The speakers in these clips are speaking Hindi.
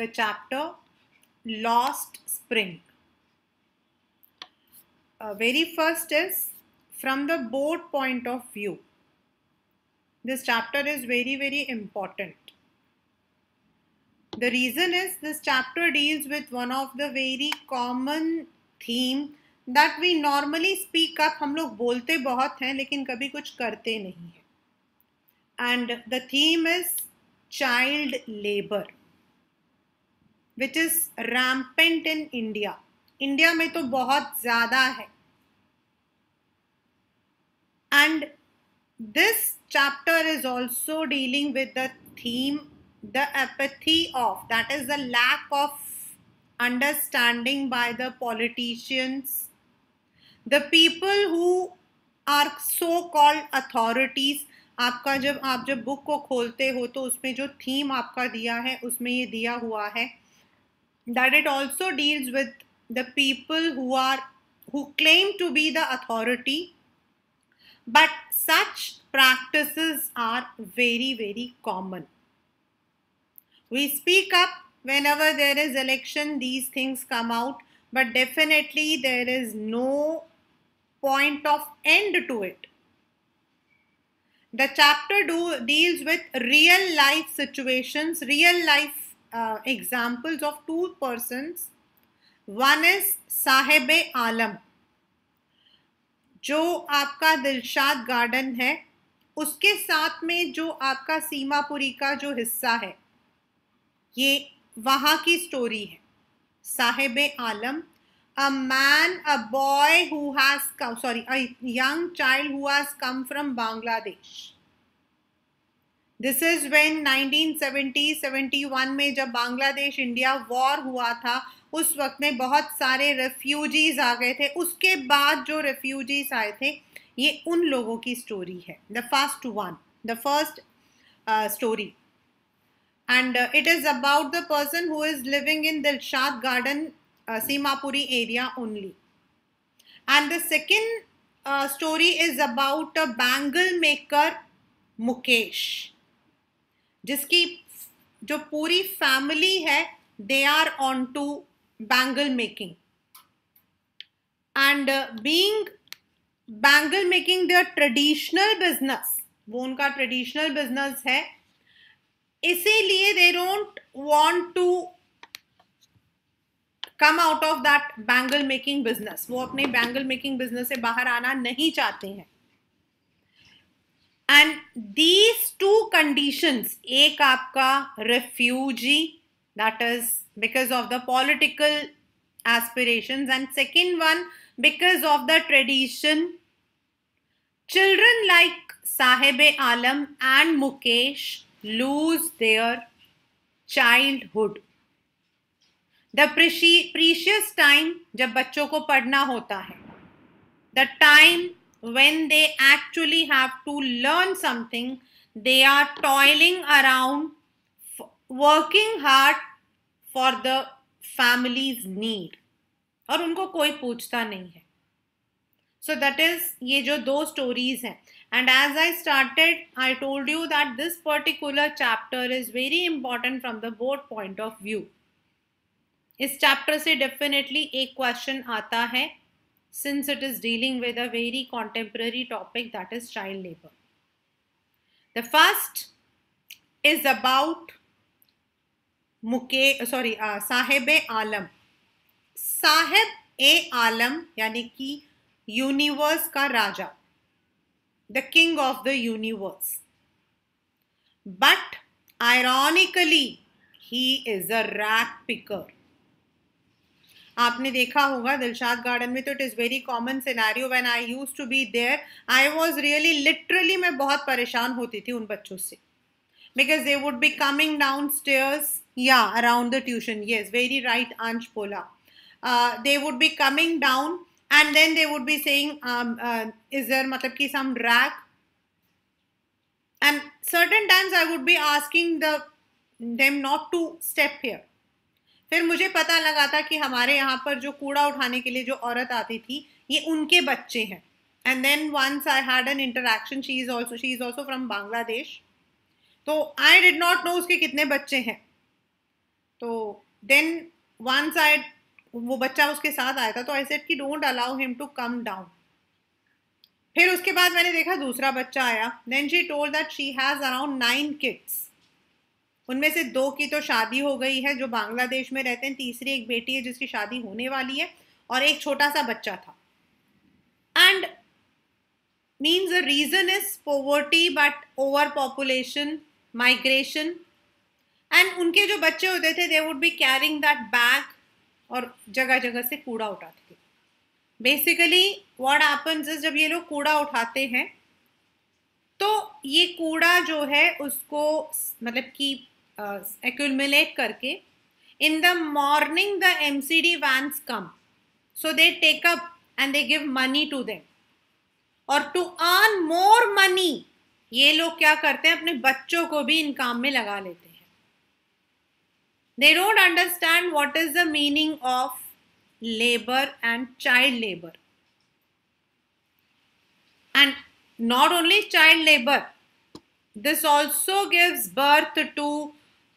the chapter Lost Spring. Uh, very first is from the boat point of view. This chapter is very, very important. The reason is this chapter deals with one of the very common theme that we normally speak up hum log bolte bahut hain lekin kabhi kuch karte nahi hai and the theme is child labor which is rampant in India India में तो बहुत ज्यादा है and this chapter is also dealing with the theme the apathy of that is the lack of understanding by the politicians the people who are so called authorities आपका जब आप जब बुक को खोलते हो तो उसमें जो थीम आपका दिया है उसमें ये दिया हुआ है that it also deals with the people who are who claim to be the authority but such practices are very very common we speak up whenever there is election these things come out but definitely there is no point of end to it the chapter do, deals with real life situations real life uh, examples of two persons one is साहेब आलम जो आपका दिलशाद गार्डन है उसके साथ में जो आपका सीमापुरी का जो हिस्सा है ये वहाँ की स्टोरी है Saheb Alam a man a boy who has come sorry a young child who has come from Bangladesh this is when 1970 71 में जब बांग्लादेश इंडिया वॉर हुआ था उस वक्त में बहुत सारे रेफ्यूजीज आ गए थे उसके बाद जो रेफ्यूजीज आए थे ये उन लोगों की स्टोरी है the first one the first story and it is about the person who is living in Dilshad Garden Seemapuri area only and the second story is about a bangle maker Mukesh जिसकी जो पूरी फैमिली है they are on to bangle making and being bangle making their traditional business वो उनका ट्रेडिशनल बिजनेस है इसीलिए they don't want to come out of that bangle making business वो अपने बैंगल मेकिंग बिजनेस से बाहर आना नहीं चाहते हैं एंड दीज टू कंडीशंस एक आपका refugee that is because of the political aspirations and second one because of the tradition children like Saheb Alam and Mukesh lose their child the precious time जब बच्चों को पढ़ना होता है the time when they actually have to learn something they are toiling around working hard for the family's need और उनको कोई पूछता नहीं है सो दैट इज ये जो दो स्टोरीज हैं and as I started I told you that this particular chapter is very important from the board point of view इस चैप्टर से डेफिनेटली एक क्वेश्चन आता है since it is dealing with a very contemporary topic that is child labor. The first is about Muke, sorry, uh, Sahib e Alam. Sahib Alam, yani ki universe ka raja, the king of the universe. But ironically, he is a rat picker. आपने देखा होगा दिलशाद गार्डन में तो it is very common scenario when I used to be there I was really literally मैं बहुत परेशान होती थी उन बच्चों से because they would be coming down stairs या around the tuition yes very right आंच बोला they would be coming down and then they would be saying is there मतलब कि some drag and certain times I would be asking the them not to step here फिर मुझे पता लगा था कि हमारे यहाँ पर जो कूड़ा उठाने के लिए जो औरत आती थी ये उनके बच्चे हैं and then once I had an interaction she is also she is also from Bangladesh तो आई डिड नॉट नो उसके कितने बच्चे हैं तो देन वंस आई वो बच्चा उसके साथ आया था तो आई सेट कि don't allow him to come down फिर उसके बाद मैंने देखा दूसरा बच्चा आया then she told that she has around nine kids उनमें से दो की तो शादी हो गई है जो बांग्लादेश में रहते हैं तीसरी एक बेटी है जिसकी शादी होने वाली है और एक छोटा सा बच्चा था and means reason is poverty but over population migration and उनके जो बच्चे होते थे they would be carrying that bag और जगह जगह से कूड़ा उठाते थे बेसिकली वॉट एपन्स इज जब ये लोग कूड़ा उठाते हैं तो ये कूड़ा जो है उसको मतलब कि एक्यूमलेट करके in the morning the M C D vans come so they take up and they give money to them और टू अर्न मोर मनी ये लोग क्या करते हैं अपने बच्चों को भी इन काम में लगा लेते हैं they don't understand what is the meaning of labour and child labour and not only child labour this also gives birth to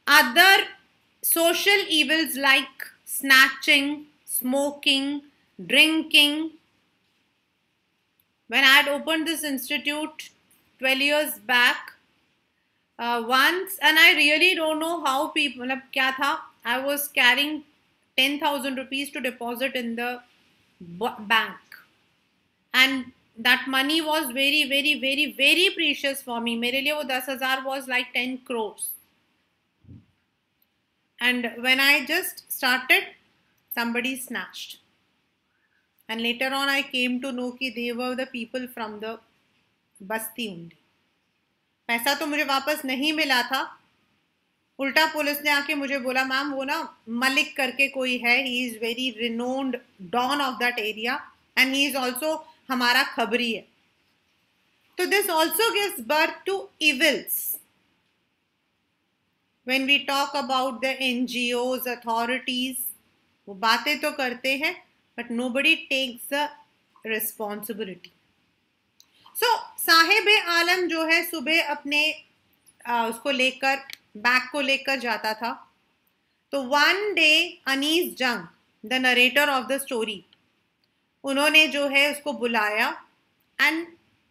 Other social evils like snatching, smoking, drinking. When I had opened this institute 12 years back, uh, once, and I really don't know how people, kya tha, I was carrying 10,000 rupees to deposit in the bank. And that money was very, very, very, very precious for me. Mere liye वो 10,000 was like 10 crores. And when I just started, somebody snatched. And later on, I came to know ki they were the people from the basti उंडी paisa to mujhe wapas nahi mila tha उल्टा पुलिस ने आके मुझे बोला मैम वो ना मलिक करके कोई है he is very renowned don of that area and he is also हमारा खबरी है तो this also gives birth to evils when we talk about the NGOs, authorities, वो बातें तो करते हैं but nobody takes the responsibility. So साहेब आलम जो है सुबह अपने आ, उसको लेकर बैग को लेकर जाता था तो one day Anees Jung the narrator of the story उन्होंने जो है उसको बुलाया and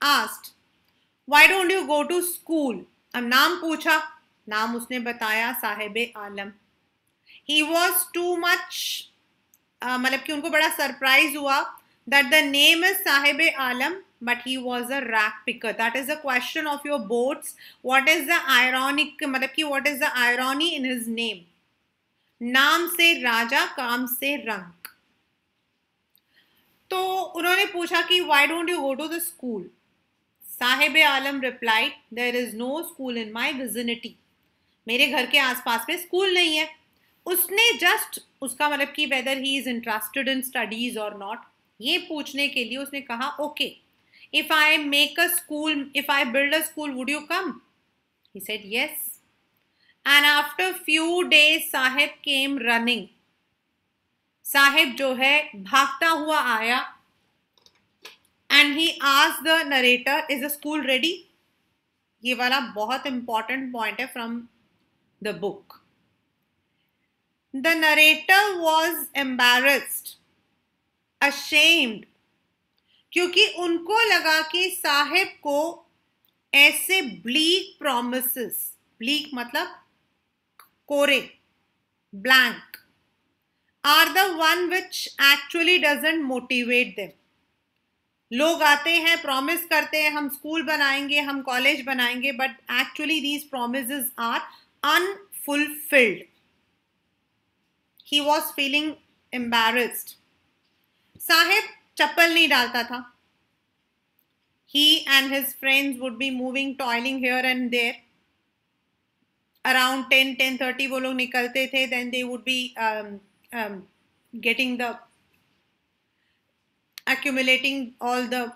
asked why don't you go to school अब नाम पूछा नाम उसने बताया Saheb Alam he was too much मतलब कि उनको बड़ा सरप्राइज हुआ that the name is Saheb Alam but he was a rag picker that is the question of your boards what is the ironic मतलब कि what is the irony in his name नाम से राजा काम से रंग तो उन्होंने पूछा कि why don't you go to the school Saheb Alam reply there is no school in my vicinity मेरे घर के आसपास में स्कूल नहीं है उसने जस्ट उसका मतलब कि whether he is interested in studies और नॉट ये पूछने के लिए उसने कहा okay if I make a school if I build a school would you come he said yes and after few days Saheb came running Saheb जो है भागता हुआ आया एंड ही आज the narrator is a school ready ये वाला बहुत इंपॉर्टेंट पॉइंट है from the book. The narrator was embarrassed, ashamed, क्योंकि उनको लगा कि साहिब को ऐसे bleak promises, bleak मतलब कोरे blank, are the one which actually doesn't motivate them. लोग आते हैं प्रॉमिस करते हैं हम स्कूल बनाएंगे हम कॉलेज बनाएंगे but actually these promise are unfulfilled. He was feeling embarrassed. Sahib chappal nahi dalta tha. He and his friends would be moving, toiling here and there. Around 10, 10.30 वो लोग निकलते थे then they would be um, um, getting the accumulating all the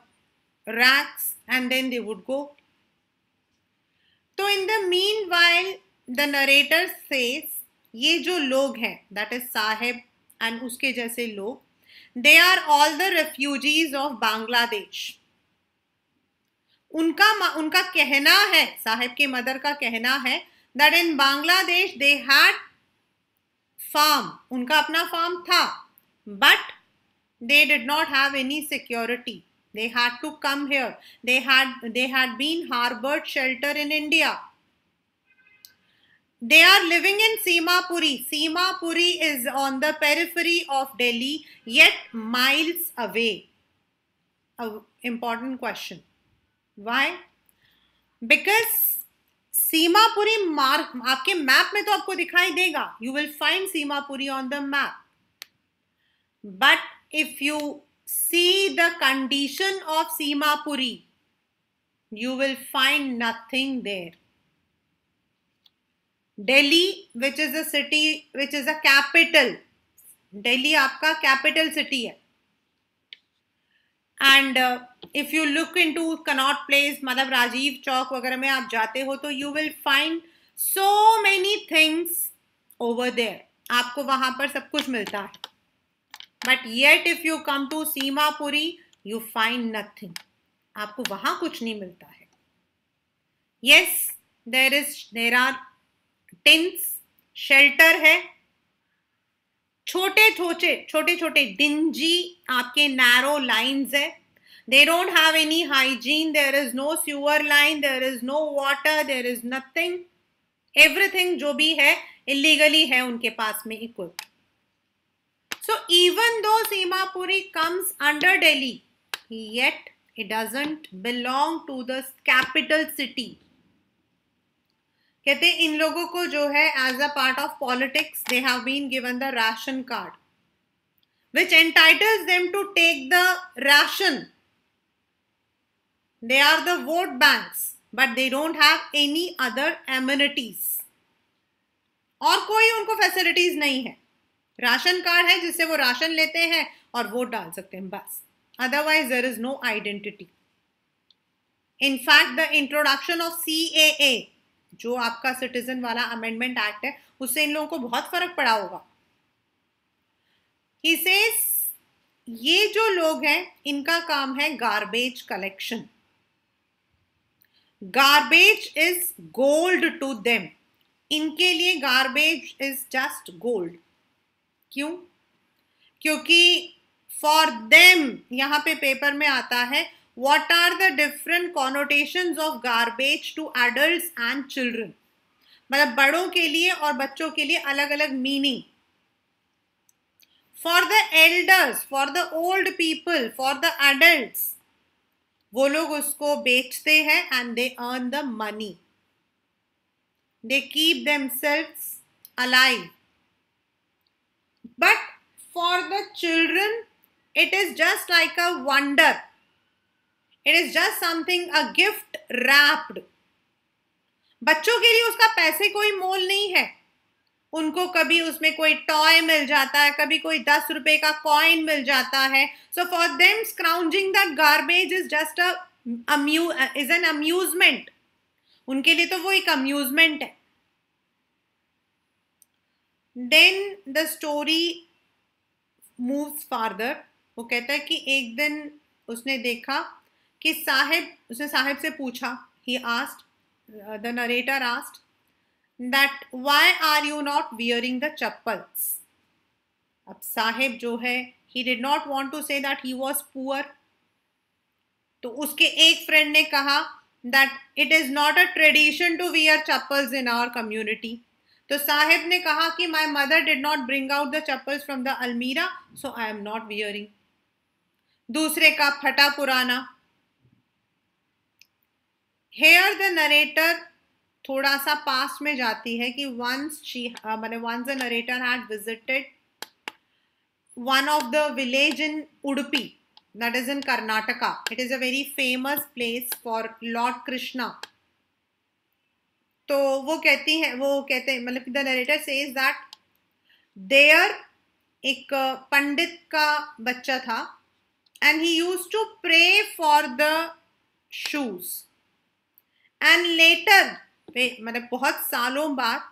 racks and then they would go. So in the meanwhile, the narrator says ये जो लोग हैं दैट इज साहेब एंड उसके जैसे लोग they are all the refugees of Bangladesh उनका उनका कहना है साहेब के मदर का कहना है that in Bangladesh they had farm उनका अपना फार्म था but they did not have any security they had to come here they had they had been harboured shelter in India They are living in Simapuri. Simapuri is on the periphery of Delhi, yet miles away. A important question. Why? Because simapuri mark aapke map mein to aapko dikhai dega you will find simapuri on the map but if you see the condition of simapuri you will find nothing there Delhi, which is a city which is a capital Delhi, आपका कैपिटल सिटी है and if you look in to Connaught Place मतलब राजीव चौक वगैरह में आप जाते हो तो you will find so many things over there आपको वहां पर सब कुछ मिलता है but yet if you come to Seemapuri you find nothing आपको वहां कुछ नहीं मिलता है yes there is there are tense shelter है छोटे छोटे छोटे छोटे डिंजी आपके नैरो लाइंस है they don't have any hygiene there is no sewer line there is no water there is nothing everything जो भी है इलीगली है उनके पास में equal so even though Seemapuri comes under Delhi yet it doesn't belong to the capital city कहते इन लोगों को जो है as a part of politics they have been given the ration card which entitles them to take the ration they are the vote banks but they don't have any other amenities और कोई उनको फैसिलिटीज नहीं है राशन कार्ड है जिससे वो राशन लेते हैं और वोट डाल सकते हैं बस otherwise there is no identity in fact the introduction of C A जो आपका सिटीजन वाला अमेंडमेंट एक्ट है उससे इन लोगों को बहुत फर्क पड़ा होगा इसे ये जो लोग हैं इनका काम है garbage collection garbage is gold to them इनके लिए गार्बेज इज जस्ट गोल्ड क्यों क्योंकि फॉर देम यहां पे पेपर में आता है what are the different connotations of garbage to adults and children मतलब बड़ों के लिए और बच्चों के लिए अलग अलग meaning for the elders for the old people for the adult वो लोग उसको बेचते हैं and they earn the money they keep themselves alive but for the children it is just like a wonder it is just something a gift wrapped बच्चों के लिए उसका पैसे कोई मोल नहीं है उनको कभी उसमें कोई टॉय मिल जाता है कभी कोई दस रुपए का कॉइन मिल जाता है so for them scrounging the garbage is just is an amusement उनके लिए तो वो एक अम्यूजमेंट है then the story moves farther वो कहता है कि एक दिन उसने देखा कि साहिब उसने साहिब से पूछा he asked the narrator asked that why are you not wearing the chappals अब साहिब जो है he did not want to say that he was poor तो उसके एक फ्रेंड ने कहा that it is not a tradition to wear chappals in our community तो साहिब ने कहा कि my mother did not bring out the chappals from the almirah so I am not wearing दूसरे का फटा पुराना हेयर द नरेटर थोड़ा सा पास्ट में जाती है कि वंस शी मैंने once the narrator had visited one of the village in Udupi that is in Karnataka it is a very famous place for lord Krishna तो वो कहती है वो कहते हैं मतलब the narrator says that there एक uh, पंडित का बच्चा था and he used to pray for the shoes and later मतलब बहुत सालों बाद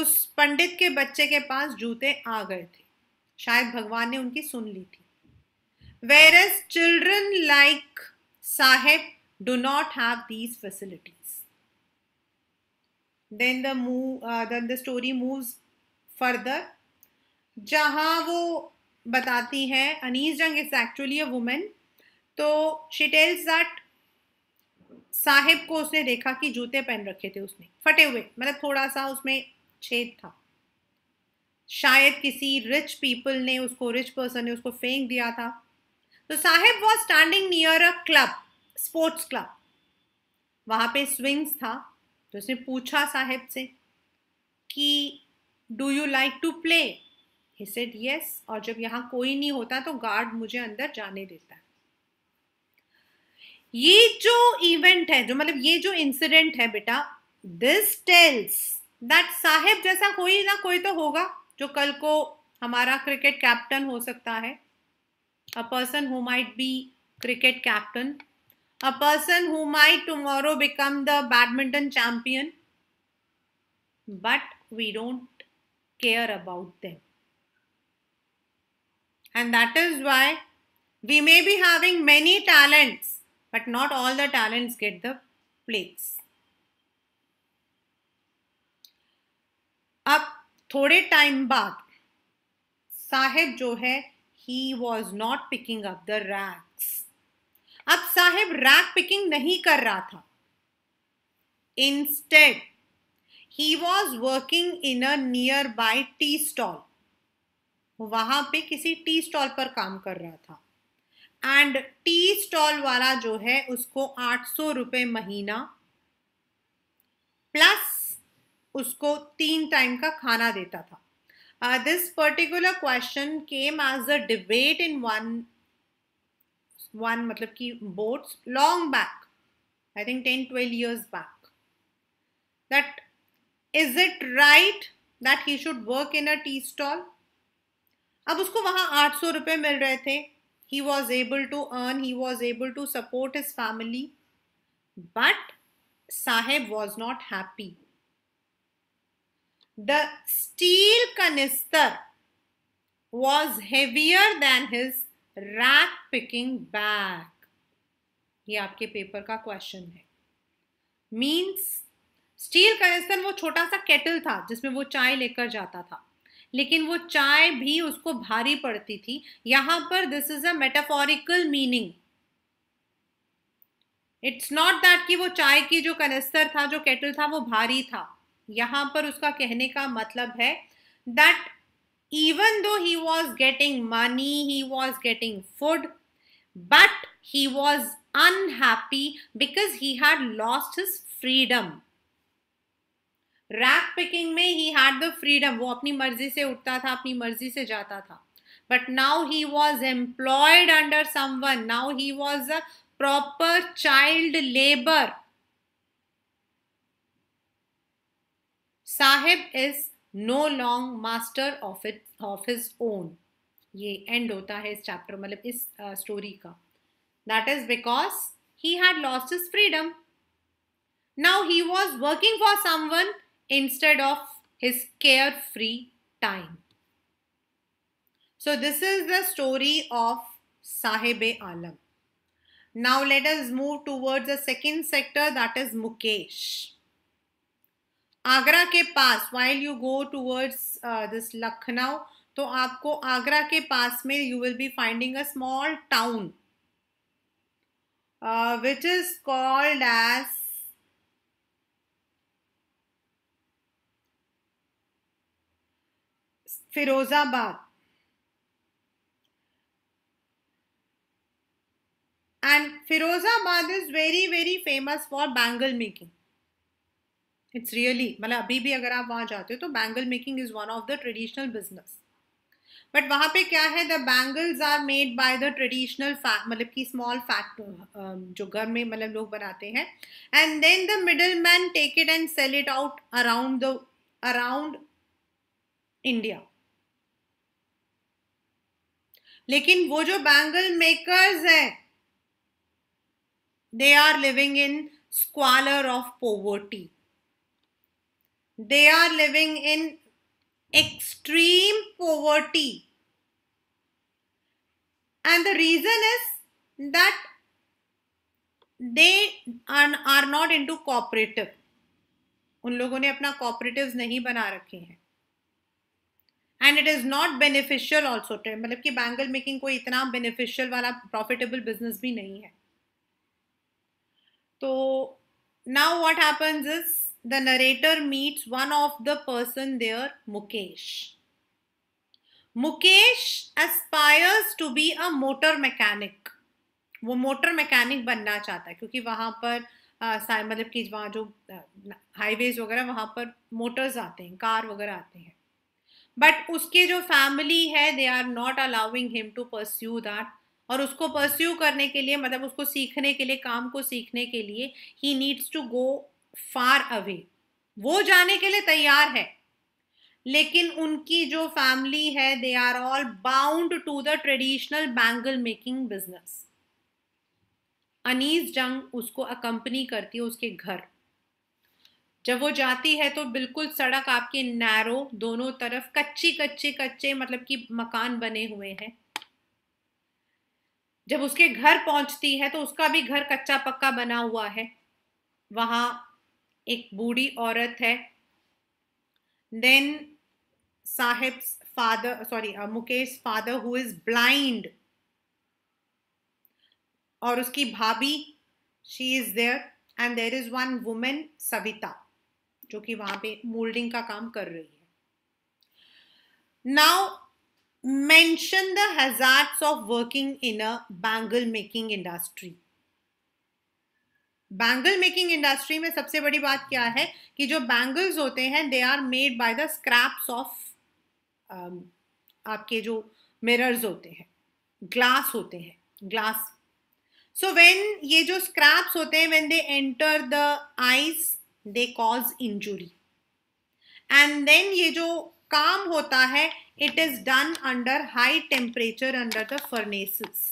उस पंडित के बच्चे के पास जूते आ गए थे शायद भगवान ने उनकी सुन ली थी whereas children like Saheb do not have these facilities then the move then the story moves further जहाँ वो बताती है Anees Jung is actually a women तो शी टेल्स दैट साहिब को उसने देखा कि जूते पहन रखे थे उसने फटे हुए मतलब थोड़ा सा उसमें छेद था शायद किसी रिच पीपल ने उसको रिच पर्सन ने उसको फेंक दिया था तो Sahib was standing near a club sports club वहाँ पे स्विंग्स था तो उसने पूछा साहिब से कि do you like to play he said yes और जब यहाँ कोई नहीं होता तो गार्ड मुझे अंदर जाने देता है ये जो इवेंट है जो मतलब ये जो इंसिडेंट है बेटा दिस टेल्स दैट साहेब जैसा कोई ना कोई तो होगा जो कल को हमारा क्रिकेट कैप्टन हो सकता है a person who might be cricket captain a person who might tomorrow become the badminton champion but we don't care about them and that is why we may be having many talents but not all the talents get the plates. अब थोड़े टाइम बाद साहेब जो है he was not picking up the rags अब साहेब रैक पिकिंग नहीं कर रहा था instead he was working in a nearby tea stall वहां पे किसी टी स्टॉल पर काम कर रहा था एंड टी स्टॉल वाला जो है उसको आठ सौ रुपये महीना प्लस उसको तीन टाइम का खाना देता था this particular question came as a debate in one one मतलब कि boards long back I think ten twelve years back that is it right that he should work in a tea stall अब उसको वहाँ आठ सौ रुपये मिल रहे थे he was able to earn, he was able to support his family. But Sahib was not happy. The steel canister was heavier than his rack picking bag ye aapke paper ka question hai means steel कनिस्तर वो छोटा सा केटल था जिसमें वो चाय लेकर जाता था लेकिन वो चाय भी उसको भारी पड़ती थी यहां पर this is a metaphorical meaning it's not that कि वो चाय की जो कनस्तर था जो केटल था वो भारी था यहां पर उसका कहने का मतलब है that even though he was getting money he was getting food but he was unhappy because he had lost his freedom rag picking में ही हैड द फ्रीडम वो अपनी मर्जी से उठता था अपनी मर्जी से जाता था but now he was employed under someone now he was a proper child labour Saheb is no long master of it of his own ये एंड होता है इस चैप्टर मतलब इस स्टोरी का that is because he had lost his freedom he was working for someone instead of his carefree time. So this is the story of e Alam. Now let us move towards the second sector that is Mukesh. Agra ke pass, while you go towards uh, this Lucknow so आपको आगरा के you will be finding a small town uh, which is called as Firozabad and Firozabad is very very famous for bangle making it's really मतलब अभी भी अगर आप वहाँ जाते हो तो bangle making is one of the traditional business but वहाँ पे क्या है the bangles are made by the traditional मतलब कि स्मॉल फैक्ट um, जो घर में मतलब लोग बनाते हैं and then the middle man take it and sell it out around the around India लेकिन वो जो बैंगल मेकर्स हैं they are living in squalor of poverty they are living in extreme poverty and the reason is that they are not into cooperative उन लोगों ने अपना कॉपरेटिव नहीं बना रखे हैं and it is not beneficial also मतलब कि बैंगल मेकिंग कोई इतना बेनिफिशियल वाला प्रॉफिटेबल बिजनेस भी नहीं है तो now what happens is the narrator meets one of the person there Mukesh Mukesh aspires to be a motor mechanic वो मोटर मैकेनिक बनना चाहता है क्योंकि वहाँ पर मतलब कि वहाँ जो हाईवेज वगैरह वहाँ पर मोटर्स आते हैं कार वगैरह आते हैं बट उसके जो फैमिली है they are not allowing him to pursue that और उसको परस्यू करने के लिए मतलब उसको सीखने के लिए काम को सीखने के लिए he needs to go far away वो जाने के लिए तैयार है लेकिन उनकी जो फैमिली है they are all bound to the traditional bangle making business Anees Jung उसको अकंपनी करती है उसके घर जब वो जाती है तो बिल्कुल सड़क आपके नैरो दोनों तरफ कच्ची कच्चे कच्चे मतलब कि मकान बने हुए हैं जब उसके घर पहुंचती है तो उसका भी घर कच्चा पक्का बना हुआ है वहां एक बूढ़ी औरत है then Saheb father sorry Mukesh father who is blind और उसकी भाभी she is there and there is one women Savita जो कि वहां पे मोल्डिंग का काम कर रही है now mention the hazards of working in a bangle making industry bangle making industry में सबसे बड़ी बात क्या है कि जो बैंगल्स होते हैं they are made by the scraps of आपके जो मिरर्स होते हैं ग्लास होते हैं ग्लास सो so व्हेन ये जो स्क्रैप्स होते हैं when they enter the eyes they cause injury and then ये जो काम होता है it is done under high temperature under the furnaces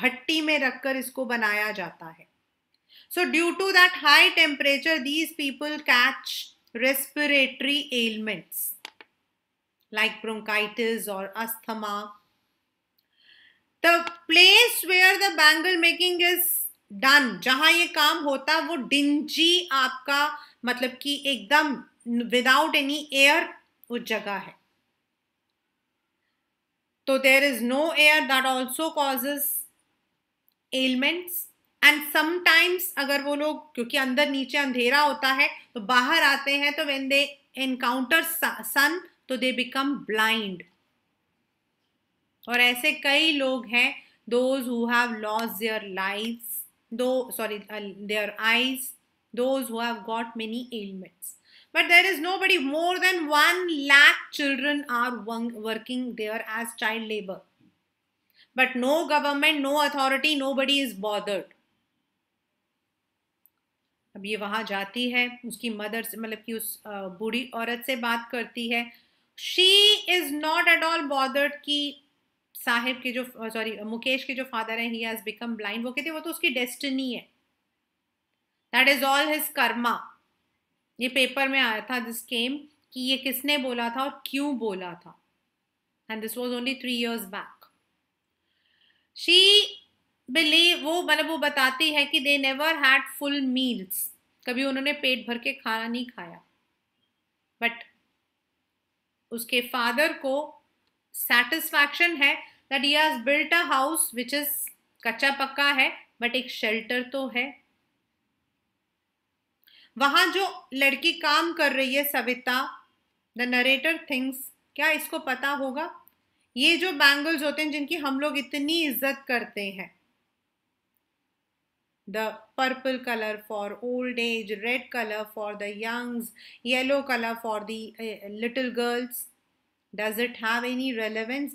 भट्टी में रखकर इसको बनाया जाता है so due to that high temperature these people catch respiratory elements like bronchitis और asthma the place where the bangle making is done जहां ये काम होता है वो डिंजी आपका मतलब कि एकदम विदाउट एनी एयर उस जगह है तो there is no air that also causes elements and sometimes अगर वो लोग क्योंकि अंदर नीचे अंधेरा होता है तो बाहर आते हैं तो वेन दे एनकाउंटर सन तो दे बिकम ब्लाइंड और ऐसे कई लोग हैं those who have loss their lives though sorry their eyes those who have got many ailments but there is nobody more than 1 lakh children are working there as child labor but no government no authority nobody is bothered अब ये वहाँ जाती है उसकी मदर से मतलब कि उस बूढ़ी औरत से बात करती है she is not at all bothered कि साहिब के जो सॉरी मुकेश के जो फादर हैं ही हैज़ बिकम ब्लाइंड वो कहते वो तो उसकी डेस्टिनी है that is all his karma ये पेपर में आया था दिस केम कि ये किसने बोला था और क्यों बोला था and this was only three years back she believe वो मतलब वो बताती है कि they never had full meals कभी उन्होंने पेट भर के खाना नहीं खाया बट उसके फादर को सेटिस्फैक्शन है that he has built a house which is कच्चा पक्का है बट एक शेल्टर तो है वहां जो लड़की काम कर रही है सविता द नरेटर थिंग्स क्या इसको पता होगा ये जो बैंगल्स होते हैं जिनकी हम लोग इतनी इज्जत करते हैं the purple colour for old age red colour for the youngs yellow colour for the little girls Does it have any relevance?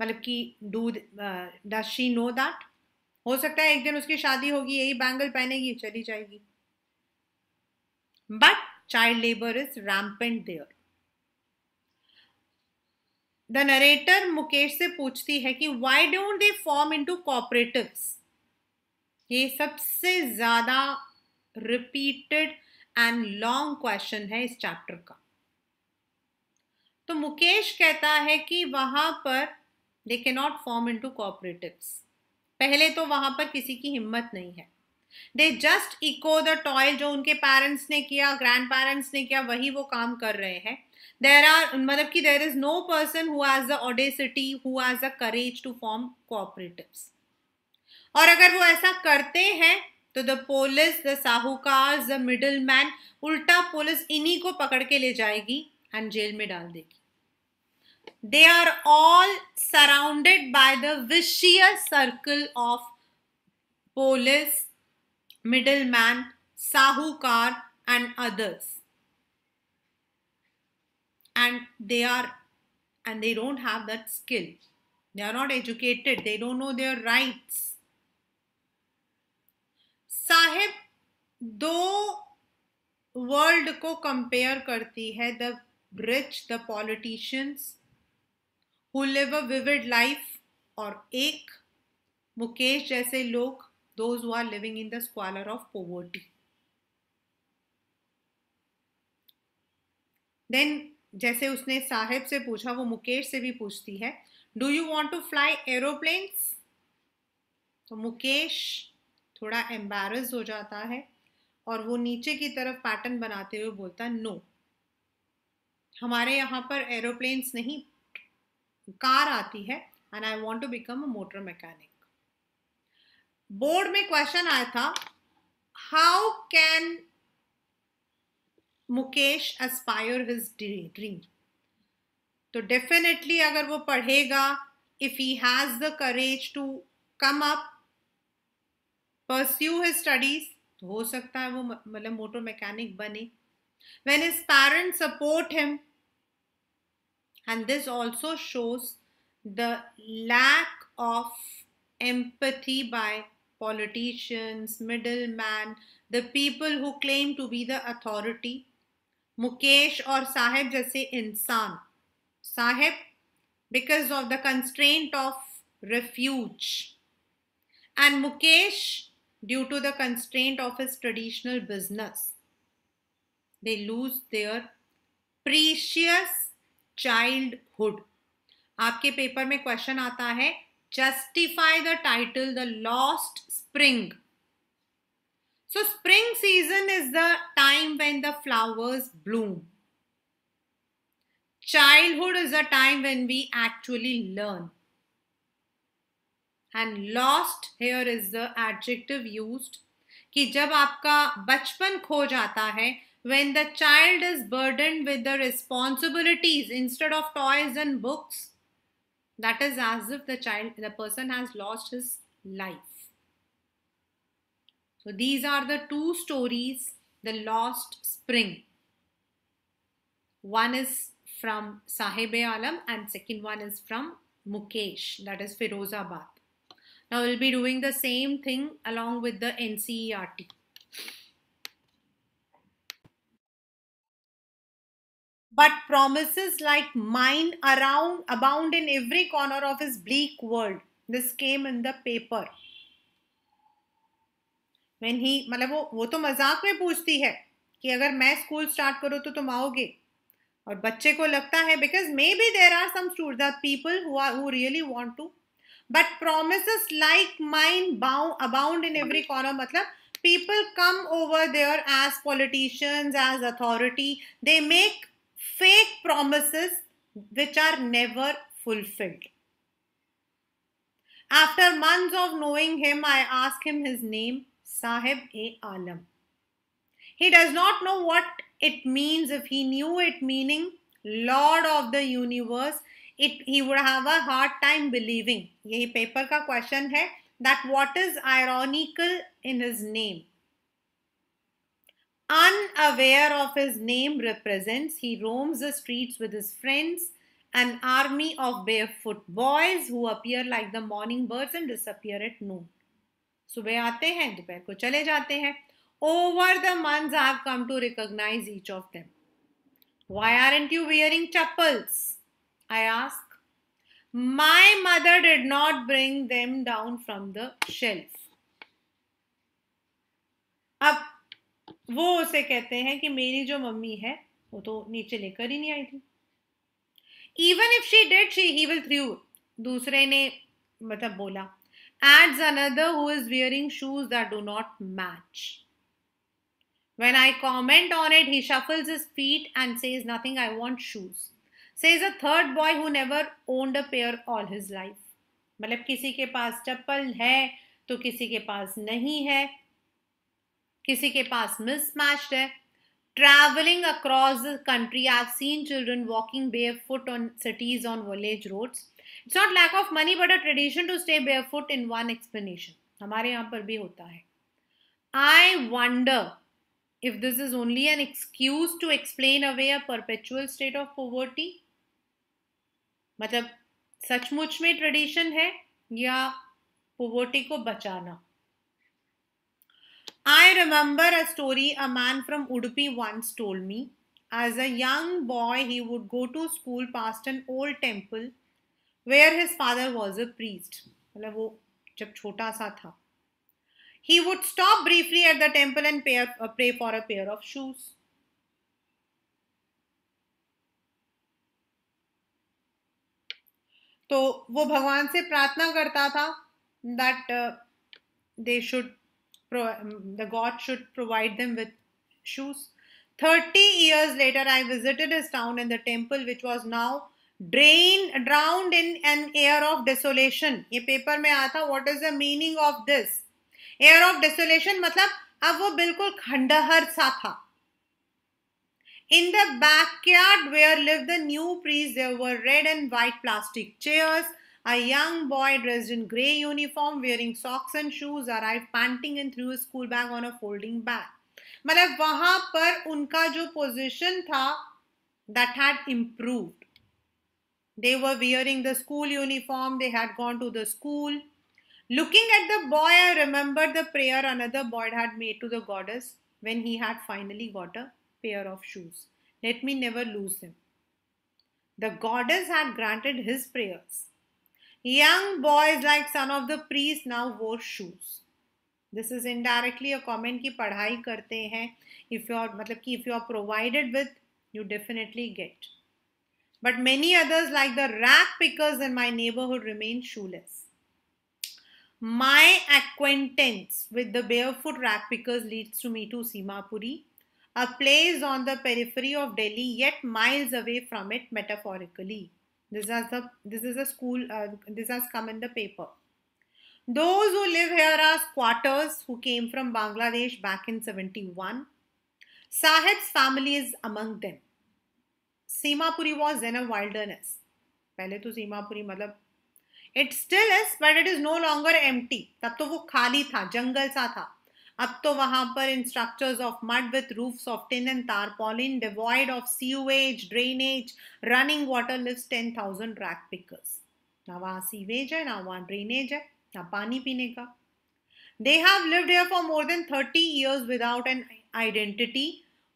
मतलब कि do does she know that? हो सकता है एक दिन उसकी शादी होगी यही बैंगल पहनेगी चली जाएगी but child labour is rampant there the narrator Mukesh से पूछती है कि why don't they form into cooperatives ये सबसे ज्यादा रिपीटेड एंड लॉन्ग क्वेश्चन है इस चैप्टर का तो मुकेश कहता है कि वहां पर they can not form into cooperative पहले तो वहां पर किसी की हिम्मत नहीं है they just echo the toil जो उनके पेरेंट्स ने किया ग्रैंड पेरेंट्स ने किया वही वो काम कर रहे हैं देर आर मतलब कि there is no person who has the audacity who has the courage to form cooperative और अगर वो ऐसा करते हैं तो the police the sahukar the middle man उल्टा पुलिस इन्हीं को पकड़ के ले जाएगी एंड जेल में डाल देगी they are all surrounded by the vicious circle of police middle man sahukar and others and they are and they don't have that skill they are not educated they don't know their rights Saheb two world को कंपेयर करती है the rich the politicians who live a vivid life or एक मुकेश जैसे लोग those who are living in the squalor of poverty. Then जैसे उसने साहेब से पूछा वो मुकेश से भी पूछती है do you want to fly aeroplanes तो मुकेश थोड़ा एम्बेरस हो जाता है और वो नीचे की तरफ पैटर्न बनाते हुए बोलता नो no. हमारे यहाँ पर एरोप्लेन्स नहीं कार आती है and I want to become a motor mechanic board में क्वेश्चन आया था how can Mukesh aspire his dream तो डेफिनेटली अगर वो पढ़ेगा if he has the courage to come up pursue his studies तो हो सकता है वो मतलब मोटर मैकेनिक बने when his parents support him. And this also shows the lack of empathy by politicians, middlemen, the people who claim to be the authority. Mukesh or Sahib jaise insan. Sahib because of the constraint of refuge. And Mukesh due to the constraint of his traditional business. they lose their precious childhood आपके पेपर में क्वेश्चन आता है justify the title the lost spring so spring season is the time when the flowers bloom childhood is the time when we actually learn and lost here is the adjective used कि जब आपका बचपन खो जाता है when the child is burdened with the responsibilities instead of toys and books, that is as if the child, the person has lost his life. So these are the two stories, the lost spring. One is from Sahib Alam and second one is from Mukesh, that is Firozabad. Now we'll be doing the same thing along with the NCERT. but promises like mine around abound in every corner of his bleak world this came in the paper when he मतलब वो वो तो मजाक में पूछती है कि अगर मैं स्कूल स्टार्ट करूँ तो तुम आओगे और बच्चे को लगता है because maybe there are some people who really want to but promise like mine abound in every corner मतलब people come over there as politicians as authority they make fake promises which are never fulfilled. After months of knowing him, I ask him his name, Sahib A. Alam. He does not know what it means. If he knew it meaning Lord of the Universe, it he would have a hard time believing. यही paper का question है that what is ironical in his name. Aware of his name represents, he roams the streets with his friends, an army of barefoot boys who appear like the morning birds and disappear at noon. सुबह आते हैं दोपहर को चले जाते हैं Over the months, I have come to recognize each of them. Why aren't you wearing chappals? I ask. My mother did not bring them down from the shelf. Up. वो उसे कहते हैं कि मेरी जो मम्मी है वो तो नीचे लेकर ही नहीं आई थी even if she dead she he will through दूसरे ने मतलब बोला adds another who is wearing shoes that do not match When I comment on it, he shuffles his feet and says, Nothing, I want shoes. Says a third boy who never owned a pair all his life. मतलब किसी के पास चप्पल है तो किसी के पास नहीं है किसी के पास मिसमैच्ड है travelling across the country I have seen children walking barefoot on cities on village roads it's not lack of money but a tradition to stay barefoot in one explanation हमारे यहाँ पर भी होता है I wonder if this is only an excuse to explain away a perpetual state of poverty मतलब सचमुच में ट्रेडिशन है या पोवर्टी को बचाना I remember a story a man from Udupi once told me. As a young boy, he would go to school past an old temple where his father was a priest. मतलब वो जब छोटा सा था He would stop briefly at the temple and pay, uh, pray for a pair of shoes. तो वो भगवान से प्रार्थना करता था that they should Um, the god should provide them with shoes. 30 years later, I visited his town and the temple, which was now drain, drowned in an air of desolation. ये paper में आया what is the meaning of this? Air of desolation मतलब अब वो बिल्कुल खंडहर सा था In the backyard where lived the new priest, there were red and white plastic chairs, a young boy dressed in grey uniform, wearing socks and shoes, arrived panting and threw his school bag on a folding bed. मतलब वहां पर उनका जो पोजीशन था that had improved. They were wearing the school uniform. They had gone to the school. Looking at the boy, I remembered the prayer another boy had made to the goddess when he had finally got a pair of shoes. Let me never lose them. The goddess had granted his prayers. Young boys like some of the priests now wear shoes. This is indirectly a comment ki padhai karte hain. If you are, matlab ki if you are provided with, you definitely get. But many others like the rag pickers in my neighborhood remain shoeless. My acquaintance with the barefoot rag pickers leads me to Simapuri, a place on the periphery of Delhi, yet miles away from it metaphorically. This is the this is a school. Uh, this has come in the paper. Those who live here are squatters who came from Bangladesh back in 71. Sahib's family is among them. Simapuri was then a wilderness. pehle to Seemapuri matlab it still is but it is no longer empty tab to wo khali tha jungle sa tha अब तो वहां पर in structures of mud with roofs of tin and tarpaulin devoid of sewage drainage running water lives ten thousand rag pickers ना वहाँ सीवेज है ना वहाँ ड्रेनेज है ना पानी पीने का They have lived here for more than 30 years without an identity,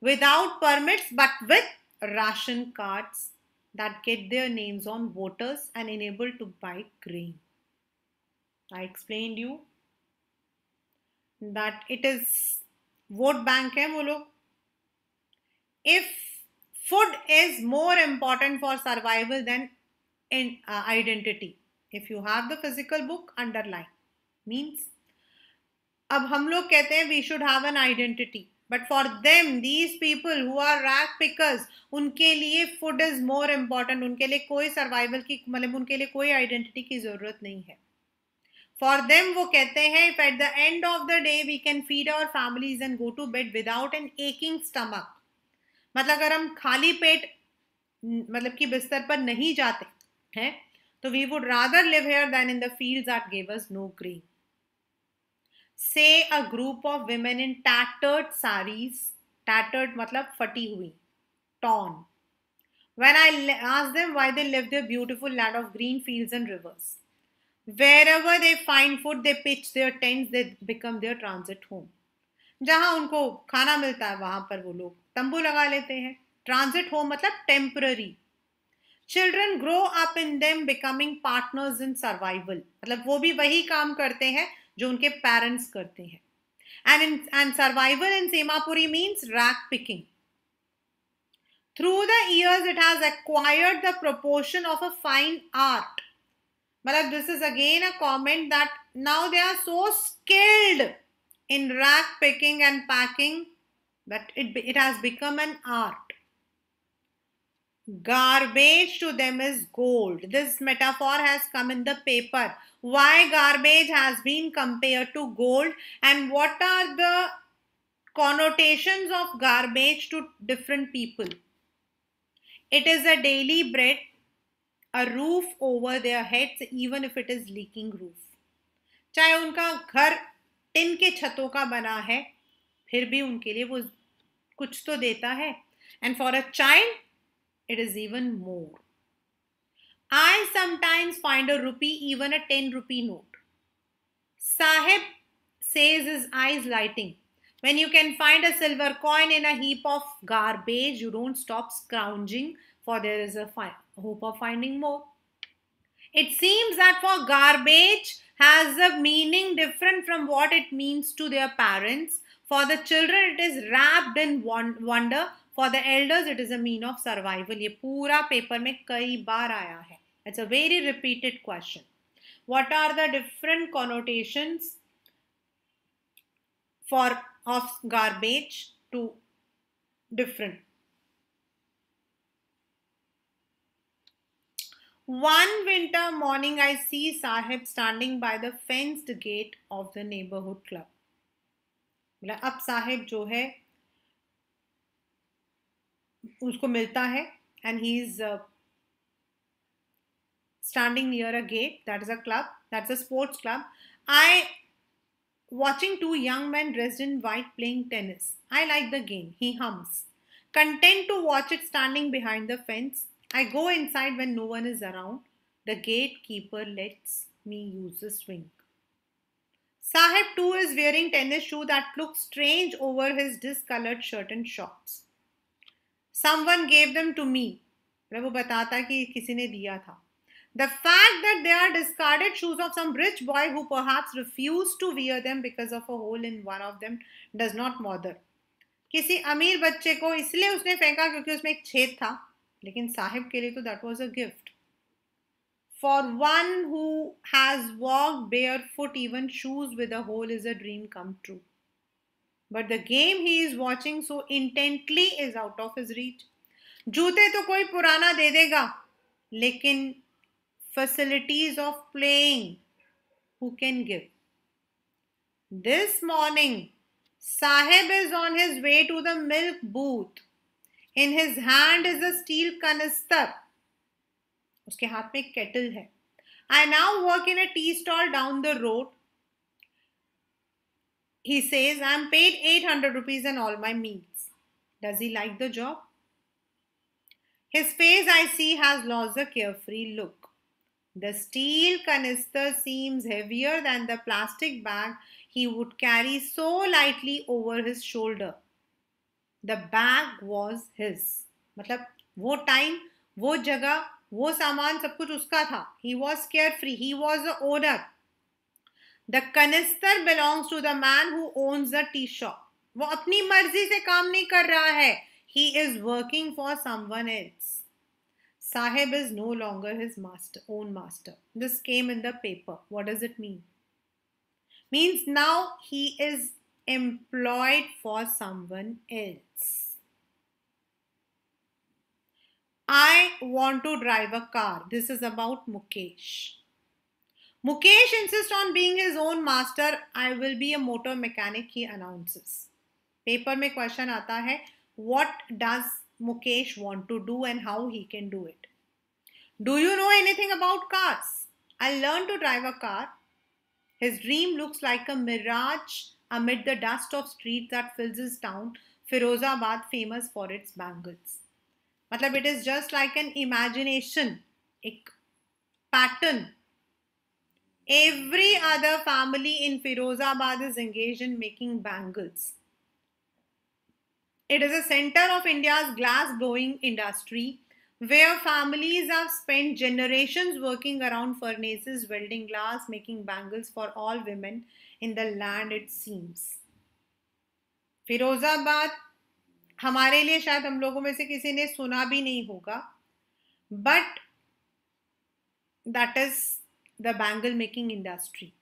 without permits, but with ration cards that get their names on voters and enable to buy grain. I explained you that it is vote bank है वो लोग if food is more important for survival then in identity if you have the physical book underline means अब हम लोग कहते हैं we should have an identity but for them these people who are rag pickers उनके लिए फूड इज मोर इम्पॉर्टेंट उनके लिए कोई सर्वाइवल की मतलब उनके लिए कोई आइडेंटिटी की ज़रूरत नहीं है फॉर देम वो कहते हैं if at the end of the day we can feed our families and go to bed without an aching stomach मतलब अगर हम खाली पेट मतलब कि बिस्तर पर नहीं जाते हैं तो we would rather live here than in the field are gave us no grain से a group of women in tattered saris tattered मतलब फटी हुई torn when I ask them why they leave the beautiful land of green field and rivers wherever they find food they pitch their tents they become their transit home जहाँ उनको खाना मिलता है वहां पर वो लोग तंबू लगा लेते हैं ट्रांजिट होम मतलब temporary children grow up in them becoming partners in survival मतलब वो भी वही काम करते हैं जो उनके पेरेंट्स करते हैं and in and survival in Seemapuri means rag picking through the years it has acquired the proportion of a fine art Malak, this is again a comment that now they are so skilled in rack picking and packing that it, it has become an art. Garbage to them is gold. This metaphor has come in the paper. Why garbage has been compared to gold and what are the connotations of garbage to different people? It is a daily bread a roof over their heads even if it is leaking roof चाहे उनका घर टिन के छतों का बना है फिर भी उनके लिए वो कुछ तो देता है and for a child it is even more I sometimes find a rupee even a ten rupee note Saheb says is eyes lighting when you can find a silver coin in up of garbage you don't stop scrounging for there is a five hope of finding more. It seems that for garbage has a meaning different from what it means to their parents. For the children, it is wrapped in wonder. For the elders, it is a mean of survival. ये पूरा paper में कई बार आया है. It's a very repeated question. What are the different connotations for of garbage to different One winter morning, I see Sahib standing by the fenced gate of the neighborhood club. बोला अब साहिब जो है उसको मिलता है and he is standing near a gate that is a club that's a sports club i watching two young men dressed in white playing tennis i like the game he hums content to watch it standing behind the fence I go inside when no one is around. The gatekeeper lets me use the swing. Sahib too is wearing tennis shoe that looks strange over his discolored shirt and shorts. Someone gave them to me. Prabhu बताता कि किसी ने दिया था The fact that they are discarded shoes of some rich boy who perhaps refused to wear them because of a hole in one of them does not bother. किसी अमीर बच्चे को इसलिए उसने फेंका क्योंकि उसमें एक छेद था लेकिन साहिब के लिए तो that was a gift for one who has walk barefoot even shoes with a hole is a dream come true but the game he is watching so intently is out of is reach जूते तो कोई पुराना दे देगा लेकिन facilities of playing who can give this morning Saheb is on his way to the milk booth in his hand is a steel canister. उसके हाथ में केटल है I now work in a tea stall down the road he says i'm paid 800 rupees and all my meals does he like the job his face i see has lost the carefree look the steel canister seems heavier than the plastic bag he would carry so lightly over his shoulder the bag was his मतलब वो टाइम वो जगह वो सामान सब कुछ उसका था he was carefree he was the owner the canister belongs to the man who owns the tea shop वो अपनी मर्जी से काम नहीं कर रहा है he is working for someone else Sahib is no longer his master, own master. This came in the paper. What does it mean? Means now he is employed for someone else. I want to drive a car. This is about Mukesh. Mukesh insists on being his own master. I will be a motor mechanic, he announces. Paper में question आता hai. what does Mukesh want to do and how he can do it. Do you know anything about cars? I learned to drive a car. His dream looks like a mirage amid the dust of streets that fills his town, Firozabad famous for its bangles. मतलब it is just like an imagination, imagination एक every other family in firozabad is engaged in making bangles it is a center of india's glass blowing industry where families have spent generations working around furnaces, welding glass, making bangles for all women in the land it seems. Firozabad हमारे लिए शायद हम लोगों में से किसी ने सुना भी नहीं होगा but that is the bangle making industry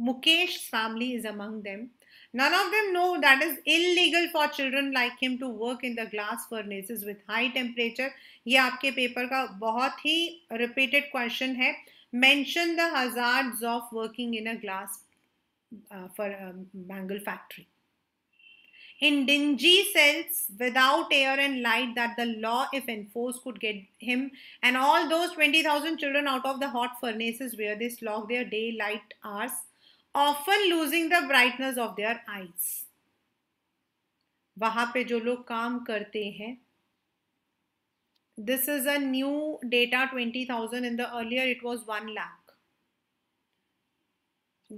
Mukesh family is among them none of them no that is illegal for children like him to work in the glass furnace with high temperature ये आपके पेपर का बहुत ही रिपीटेड क्वेश्चन है mention the hazard of working in a glass for bangle factory in dingy cells without air and light that the law, if enforced, could get him and all those 20,000 children out of the hot furnaces where they slog their daylight hours, often losing the brightness of their eyes. वहाँ पे जो लोग काम करते हैं this is a new data 20000 in the earlier it was 1 lakh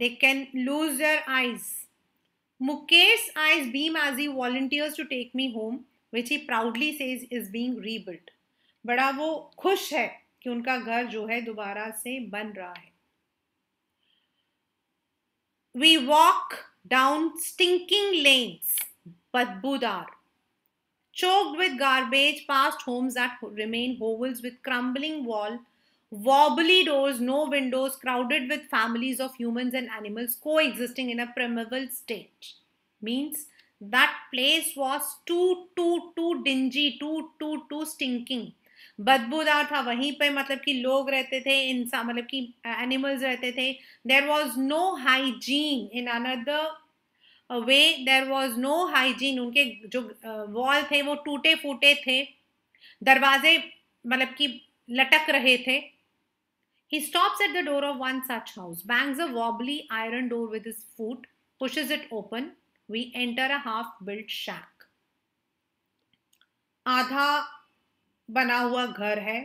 they can lose their eyes Mukesh's eyes beam as he volunteers to take me home, which he proudly says is being rebuilt. बड़ा वो खुश है कि उनका घर जो है दोबारा से बन रहा है We walk down stinking lanes, बदबूदार choked with garbage past homes that remain hovels with crumbling wall wobbly doors, no windows, crowded with families of humans and animals coexisting in a primeval state. Means that place was too, too, too dingy, too, too, too stinking. बदबूदार था वहीं पे मतलब कि लोग रहते थे इंसान मतलब कि एनिमल्स रहते थे there was no hygiene in another way there was no hygiene उनके जो वॉल थे वो टूटे फूटे थे दरवाजे मतलब कि लटक रहे थे He stops at the door of one such house, bangs a wobbly iron door with his foot, pushes it open. We enter a half built shack. आधा बना हुआ घर है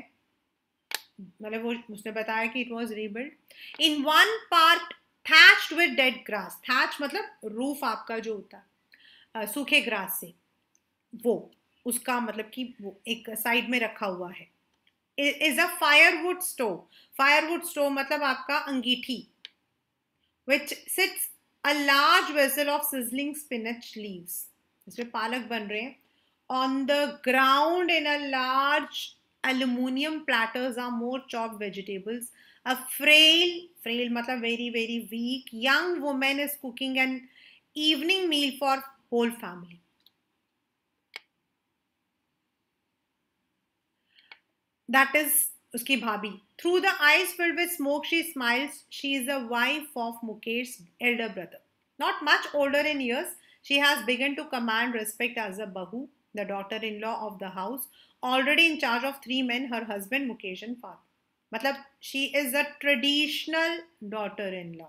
मतलब वो उसने बताया कि it was rebuild in one part thatched with dead grass thatch मतलब रूफ आपका जो होता है सूखे ग्रास से वो उसका मतलब कि वो एक साइड में रखा हुआ है is a firewood stove firewood stove मतलब आपका अंगीठी which sits a large vessel of sizzling spinach leaves इसमें पालक बन रहे हैं on the ground in a large aluminium platters are more chop vegetables a frail frail मतलब very very weak young women is cooking an evening meal for whole family that is उसकी भाभी through the eyes filled with smoke she smiles she is the wife of Mukesh elder brother not much older in years she has begun to command respect as a bahu the daughter in law of the house already in charge of three man her husband Mukesh and father मतलब she is the traditional daughter in law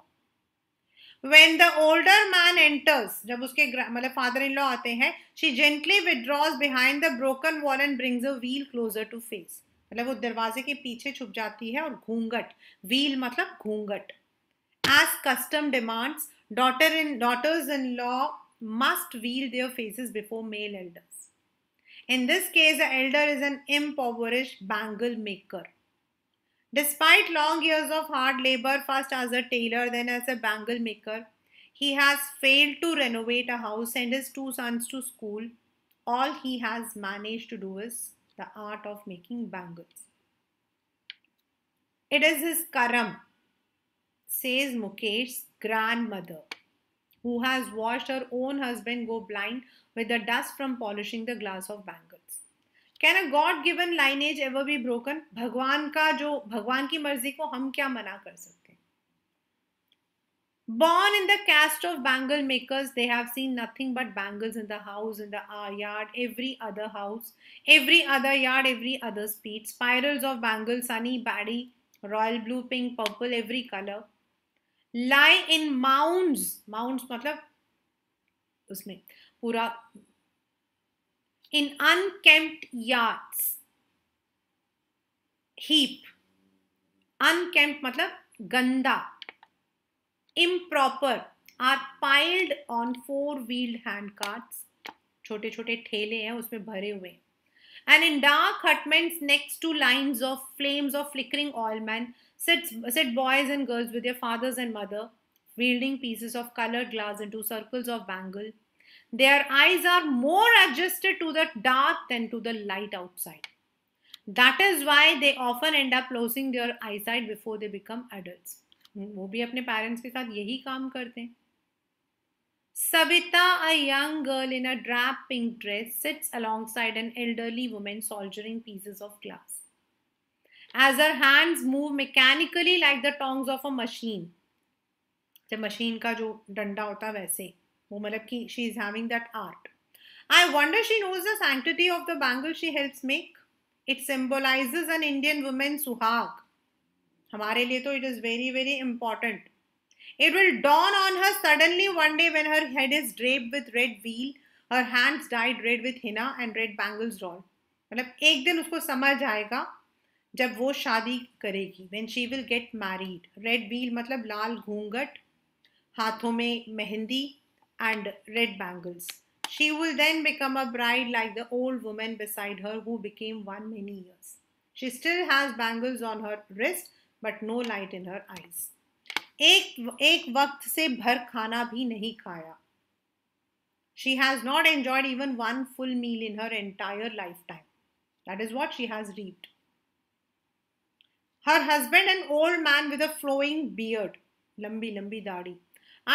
when the older man enters जब उसके मतलब फादर इन लॉ आते हैं she gently withdraws behind the broken wall and brings a wheel closure to face मतलब वो दरवाजे के पीछे छुप जाती है और घूंघट व्हील मतलब घूंघट as custom demands daughter in daughters in law must veil their faces before male elders in this case the elder is an impoverish bangle maker despite long years of hard labour first as a tailor then as a bangle maker He has failed to renovate a house, send his two sons to school. All he has managed to do is the art of making bangles. It is his karam, says Mukesh's grandmother, who has watched her own husband go blind with the dust from polishing the glass of bangles. Can a God-given lineage ever be broken? Bhagwan ka jo Bhagwan ki marzi ko hum kya mana kar sakte? Born in the caste of bangle makers, they have seen nothing but bangles in the house, in the uh, yard, every other house, every other yard, every other speed. Spirals of bangles, sunny, baddy, royal blue, pink, purple, every color. Lie in mounds, mounds मतलब उसमें पूरा in unkempt yards, heap, unkempt मतलब गंदा improper are piled on four wheeled hand carts chote chote ठेले हैं उसमें भरे हुए and in dark hutments next to lines of flames of flickering oil man sits sit boys and girls with their fathers and mother wielding pieces of colored glass into circles of bangle their eyes are more adjusted to the dark than to the light outside that is why they often end up losing their eyesight before they become adults वो भी अपने पेरेंट्स के साथ यही काम करते हैं Savita a young girl in a drab pink dress sits alongside an elderly women soldering pieces of glass as her hands move mechanically like the tongs of a machine जब मशीन का जो डंडा होता है वैसे वो मतलब कि she is having that art I wonder she knows the sanctity of the bangle she helps make it symbolizes an Indian women suhag हमारे लिए तो it is very very important it will dawn on her suddenly one day when her head is drape with red veil her hands dyed red with henna and red bangles doll मतलब एक दिन उसको समझ आएगा जब वो शादी करेगी when she will get married red veil मतलब लाल घूंघट हाथों में मेहंदी and red bangles she will then become a bride like the old women beside her who became one many years she still has bangles on her wrist but no light in her eyes एक एक वक्त से भर खाना भी नहीं खाया she has not enjoyed even one full meal in her entire lifetime. That is what she has reaped. Her husband, an old man with a flowing beard, lambi lambi dadi.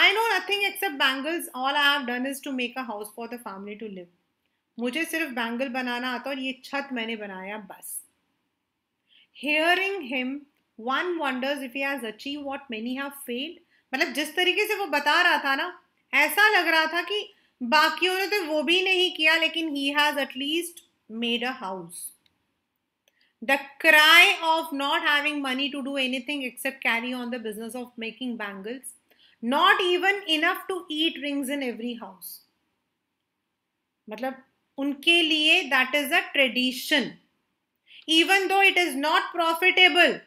I know nothing except bangles. All I have done is to make a house for the family to live. मुझे सिर्फ बैंगल बनाना आता और ये छत मैंने बनाया बस hearing him one wonders if has achieve what many have failed मतलब जिस तरीके से वो बता रहा था ना ऐसा लग रहा था कि बाकियों ने तो वो भी नहीं किया लेकिन he has at least made a house the cry of not having money to do anything except carry on the business of making bangles not even enough to eat rings in every house मतलब उनके लिए that is a tradition even though it is not profitable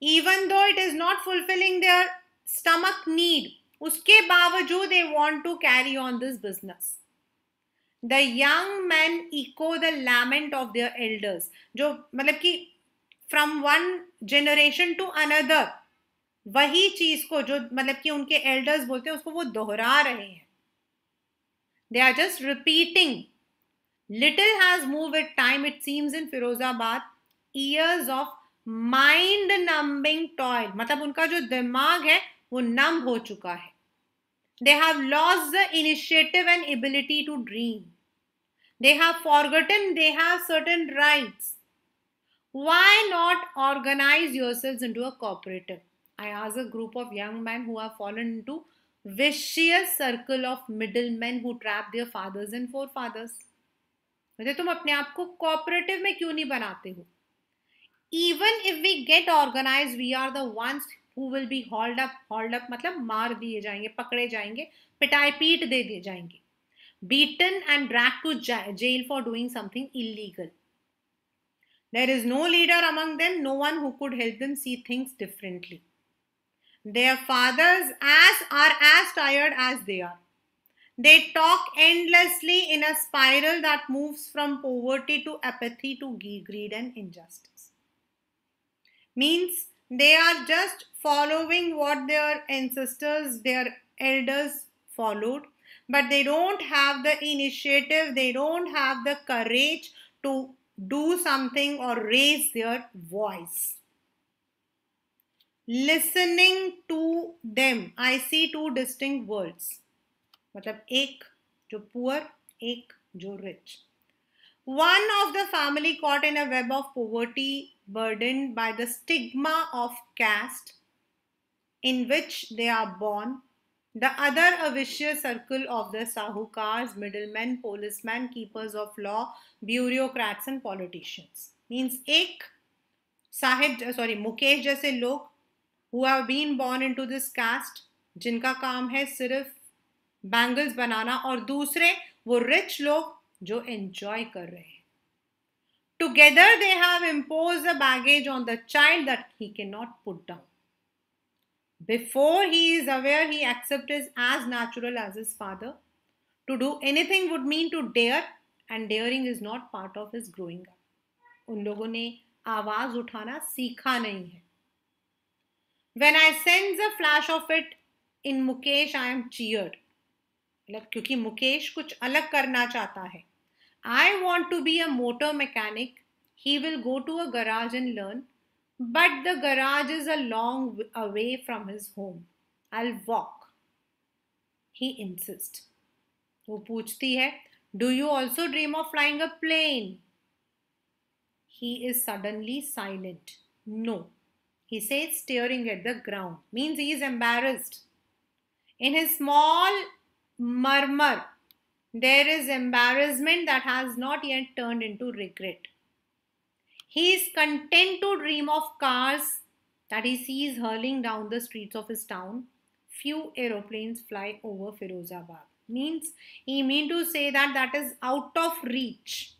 even though it is not fulfilling their stomach need uske bawajood they want to carry on this business the young men echo the lament of their elders jo matlab ki from one generation to another वही चीज को जो मतलब कि उनके एल्डर्स बोलते हैं उसको वो दोहरा रहे हैं they are just repeating little has move it time it seems in Firozabad years of mind numbing toil मतलब उनका जो दिमाग है वो नम हो चुका है they have lost the initiative and ability to dream they have forgotten they have certain rights why not organize yourselves into a cooperative i asked a group of young men who have fallen into vicious circle of middlemen who trap their fathers and forefathers तुम अपने आप को कोऑपरेटिव में क्यों नहीं बनाते हो even if we get organized we are the ones who will be hauled up hauled up मतलब मार दिए जाएंगे पकड़े जाएंगे पिटाई पीट दे दिए जाएंगे beaten and dragged to jail for doing something illegal there is no leader among them no one who could help them see things differently their fathers as are as tired as they are they talk endlessly in a spiral that moves from poverty to apathy to greed and injustice means they are just following what their ancestors, their elders followed, but they don't have the initiative, they don't have the courage to do something or raise their voice. Listening to them, I see two distinct words. मतलब एक जो poor, एक जो rich. One of the family caught in a web of poverty, burdened by the stigma of caste in which they are born. The other, a vicious circle of the sahukars, middlemen, policemen, keepers of law, bureaucrats, and politicians. Means, एक साहिब सॉरी मुकेश जैसे लोग who have been born into this caste, जिनका काम है सिर्फ बैंगल्स बनाना और दूसरे वो रिच लोग जो एंजॉय कर रहे हैं together they have impose a baggage on the child that he can not put down before he is aware he accept is as natural as his father to do anything would mean to dare and daring is not part of his growing उन लोगों ने आवाज उठाना सीखा नहीं है when I send a flash of it in Mukesh I am cheer मतलब क्योंकि मुकेश कुछ अलग करना चाहता है I want to be a motor mechanic, he will go to a garage and learn, but the garage is a long away from his home. I'll walk. He insists. वो पूछती you also dream of flying a plane? He is suddenly silent. No, he says staring at the ground means he is embarrassed in his small murmur there is embarrassment that has not yet turned into regret. He is content to dream of cars that he sees hurling down the streets of his town. Few aeroplanes fly over Firozabad. Means he mean to say that that is out of reach.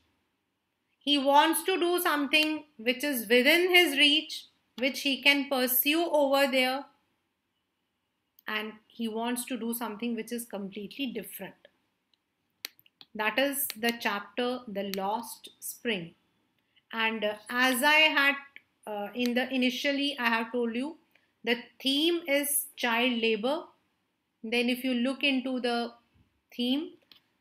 He wants to do something which is within his reach, which he can pursue over there. And he wants to do something which is completely different that is the chapter the lost spring and uh, as i had uh, in the initially i have told you the theme is child labor then if you look into the theme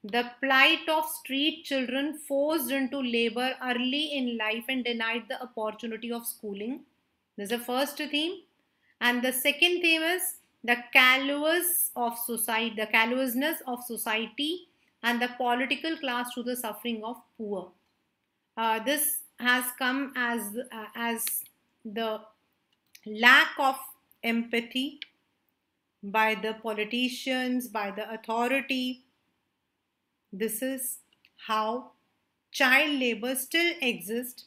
the plight of street children forced into labor early in life and denied the opportunity of schooling this is the first theme and the second theme is the callousness of society the callousness of society and the political class to the suffering of poor. Uh, this has come as, uh, as the lack of empathy by the politicians, by the authority. This is how child labor still exists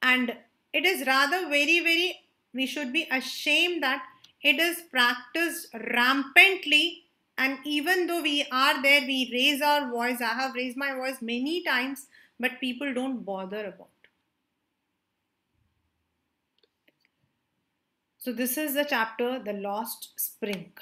and it is rather very very we should be ashamed that it is practiced rampantly and even though we are there, we raise our voice. I have raised my voice many times, but people don't bother about. So this is the chapter, The Lost Spring.